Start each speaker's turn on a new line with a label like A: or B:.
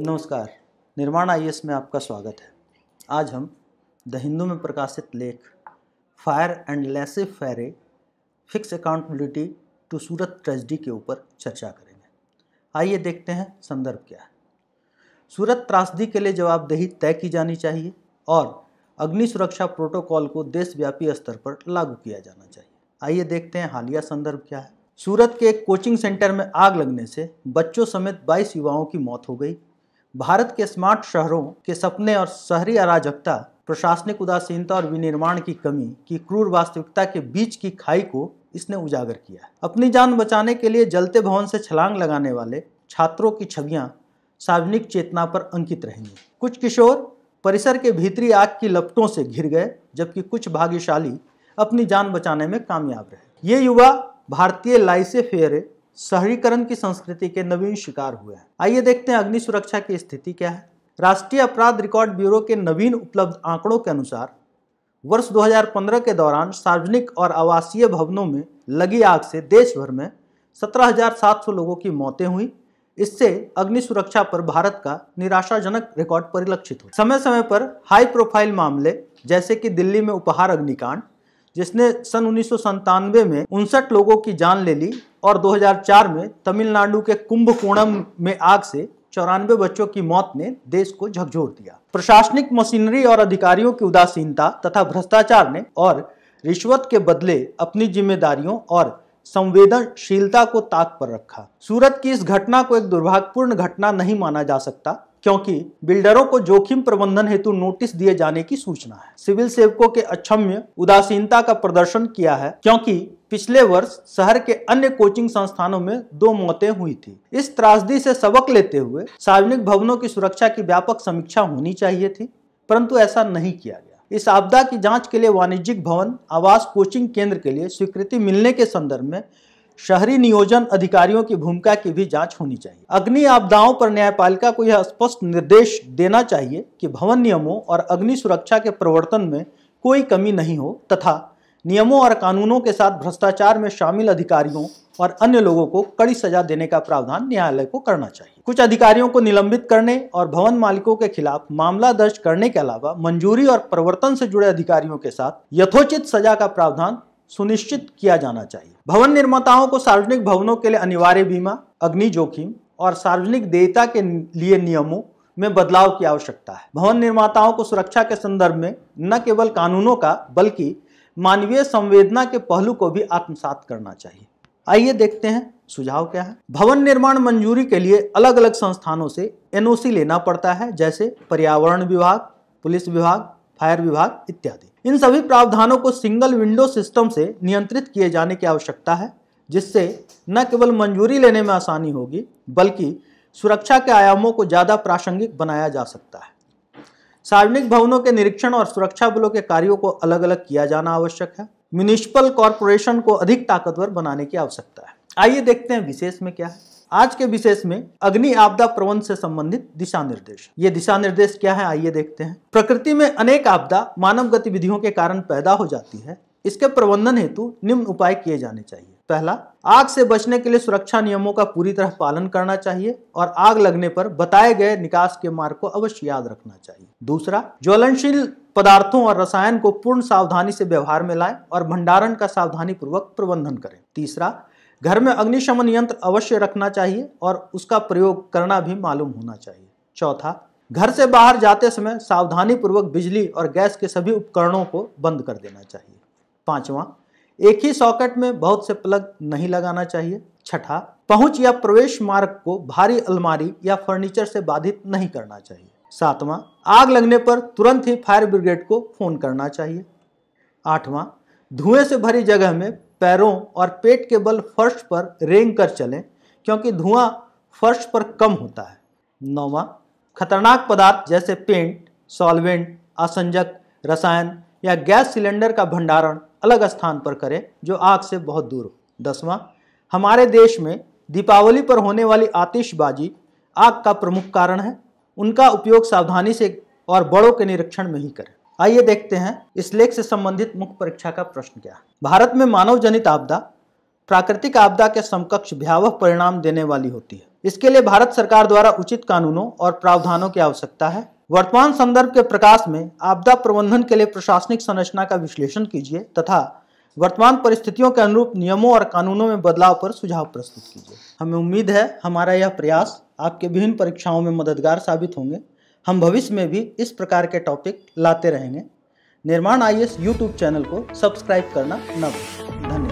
A: नमस्कार निर्माण आई में आपका स्वागत है आज हम द हिंदू में प्रकाशित लेख fire and laissez faire fix accountability to Surat tragedy के ऊपर चर्चा करेंगे आइए देखते हैं संदर्भ क्या है सूरत त्रासदी के लिए जवाबदेही तय की जानी चाहिए और अग्नि सुरक्षा प्रोटोकॉल को देशव्यापी स्तर पर लागू किया जाना चाहिए आइए देखते हैं हालिया संदर्भ क्या है सूरत के एक कोचिंग सेंटर में आग लगने से बच्चों समेत 22 युवाओं की मौत हो गई भारत के स्मार्ट शहरों के सपने और शहरी अराजकता प्रशासनिक उदासीनता और विनिर्माण की कमी की क्रूर वास्तविकता के बीच की खाई को इसने उजागर किया अपनी जान बचाने के लिए जलते भवन से छलांग लगाने वाले छात्रों की छवियां सार्वजनिक चेतना पर अंकित रहेंगी कुछ किशोर परिसर के भीतरी आग की लपटों से घिर गए जबकि कुछ भाग्यशाली अपनी जान बचाने में कामयाब रहे ये युवा भारतीय लाइसे फेरे शहरीकरण की संस्कृति के नवीन शिकार हुए हैं आइए देखते हैं अग्नि सुरक्षा की स्थिति क्या है राष्ट्रीय अपराध रिकॉर्ड ब्यूरो के नवीन उपलब्ध आंकड़ों के अनुसार वर्ष 2015 के दौरान सार्वजनिक और आवासीय भवनों में लगी आग से देश भर में 17,700 लोगों की मौतें हुई इससे अग्नि सुरक्षा पर भारत का निराशाजनक रिकॉर्ड परिलक्षित हो समय समय पर हाई प्रोफाइल मामले जैसे कि दिल्ली में उपहार अग्निकांड जिसने सन उन्नीस में उनसठ लोगों की जान ले ली और 2004 में तमिलनाडु के कुंभकोणम में आग से चौरानवे बच्चों की मौत ने देश को झकझोर दिया प्रशासनिक मशीनरी और अधिकारियों की उदासीनता तथा भ्रष्टाचार ने और रिश्वत के बदले अपनी जिम्मेदारियों और संवेदनशीलता को ताक पर रखा सूरत की इस घटना को एक दुर्भाग्यपूर्ण घटना नहीं माना जा सकता क्योंकि बिल्डरों को जोखिम प्रबंधन हेतु नोटिस दिए जाने की सूचना है सिविल सेवकों के अक्षम्य उदासीनता का प्रदर्शन किया है क्योंकि पिछले वर्ष शहर के अन्य कोचिंग संस्थानों में दो मौतें हुई थी इस त्रासदी से सबक लेते हुए सार्वजनिक भवनों की सुरक्षा की व्यापक समीक्षा होनी चाहिए थी परंतु ऐसा नहीं किया गया इस आपदा की जांच के लिए वाणिज्यिक भवन आवास कोचिंग केंद्र के लिए स्वीकृति मिलने के संदर्भ में शहरी नियोजन अधिकारियों की भूमिका की भी जांच होनी चाहिए अग्नि आपदाओं पर न्यायपालिका को यह स्पष्ट निर्देश देना चाहिए कि भवन नियमों और अग्नि सुरक्षा के प्रवर्तन में कोई कमी नहीं हो तथा नियमों और कानूनों के साथ भ्रष्टाचार में शामिल अधिकारियों और अन्य लोगों को कड़ी सजा देने का प्रावधान न्यायालय को करना चाहिए कुछ अधिकारियों को निलंबित करने और भवन मालिकों के खिलाफ मामला दर्ज करने के अलावा मंजूरी और प्रवर्तन से जुड़े अधिकारियों के साथ यथोचित सजा का प्रावधान सुनिश्चित किया जाना चाहिए भवन निर्माताओं को सार्वजनिक भवनों के लिए अनिवार्य बीमा अग्नि जोखिम और सार्वजनिक देयता के लिए नियमों में बदलाव की आवश्यकता है भवन निर्माताओं को सुरक्षा के संदर्भ में न केवल कानूनों का बल्कि मानवीय संवेदना के पहलू को भी आत्मसात करना चाहिए आइए देखते हैं सुझाव क्या है भवन निर्माण मंजूरी के लिए अलग अलग संस्थानों से एनओसी लेना पड़ता है जैसे पर्यावरण विभाग पुलिस विभाग फायर विभाग इत्यादि इन सभी प्रावधानों को सिंगल विंडो सिस्टम से नियंत्रित किए जाने की आवश्यकता है जिससे न केवल मंजूरी लेने में आसानी होगी बल्कि सुरक्षा के आयामों को ज़्यादा प्रासंगिक बनाया जा सकता है सार्वजनिक भवनों के निरीक्षण और सुरक्षा बलों के कार्यों को अलग अलग किया जाना आवश्यक है म्यूनिसिपल कॉरपोरेशन को अधिक ताकतवर बनाने की आवश्यकता है आइए देखते हैं विशेष में क्या है आज के विशेष में अग्नि आपदा प्रबंध से संबंधित दिशा निर्देश ये दिशा निर्देश क्या है आइए देखते हैं प्रकृति में अनेक आपदा मानव गतिविधियों के कारण पैदा हो जाती है इसके प्रबंधन हेतु निम्न उपाय किए जाने चाहिए पहला आग से बचने के लिए सुरक्षा नियमों का पूरी तरह पालन करना चाहिए और आग लगने पर बताए गए निकास के मार्ग को अवश्य याद रखना चाहिए दूसरा ज्वलनशील पदार्थों और रसायन को पूर्ण सावधानी से व्यवहार में लाएं और भंडारण का सावधानी पूर्वक प्रबंधन करें तीसरा घर में अग्निशमन यंत्र अवश्य रखना चाहिए और उसका प्रयोग करना भी मालूम होना चाहिए चौथा घर से बाहर जाते समय सावधानी पूर्वक बिजली और गैस के सभी उपकरणों को बंद कर देना चाहिए पांचवा एक ही सॉकेट में बहुत से प्लग नहीं लगाना चाहिए छठा पहुंच या प्रवेश मार्ग को भारी अलमारी या फर्नीचर से बाधित नहीं करना चाहिए सातवां आग लगने पर तुरंत ही फायर ब्रिगेड को फोन करना चाहिए आठवां धुएं से भरी जगह में पैरों और पेट के बल फर्श पर रेंग कर चलें क्योंकि धुआं फर्श पर कम होता है नौवां खतरनाक पदार्थ जैसे पेंट सॉल्वेंट असंजक रसायन या गैस सिलेंडर का भंडारण अलग स्थान पर करें जो आग से बहुत दूर हो दसवां हमारे देश में दीपावली पर होने वाली आतिशबाजी आग का प्रमुख कारण है उनका उपयोग सावधानी से और बड़ों के निरीक्षण में ही करें आइए देखते हैं इस लेख से संबंधित मुख्य परीक्षा का प्रश्न क्या है भारत में मानव जनित आपदा प्राकृतिक आपदा के समकक्ष भयावह परिणाम देने वाली होती है इसके लिए भारत सरकार द्वारा उचित कानूनों और प्रावधानों की आवश्यकता है वर्तमान संदर्भ के प्रकाश में आपदा प्रबंधन के लिए प्रशासनिक संरचना का विश्लेषण कीजिए तथा वर्तमान परिस्थितियों के अनुरूप नियमों और कानूनों में बदलाव पर सुझाव प्रस्तुत कीजिए हमें उम्मीद है हमारा यह प्रयास आपके विभिन्न परीक्षाओं में मददगार साबित होंगे हम भविष्य में भी इस प्रकार के टॉपिक लाते रहेंगे Nirman I S YouTube channel को सब्सक्राइब करना न भूलें धन्यवाद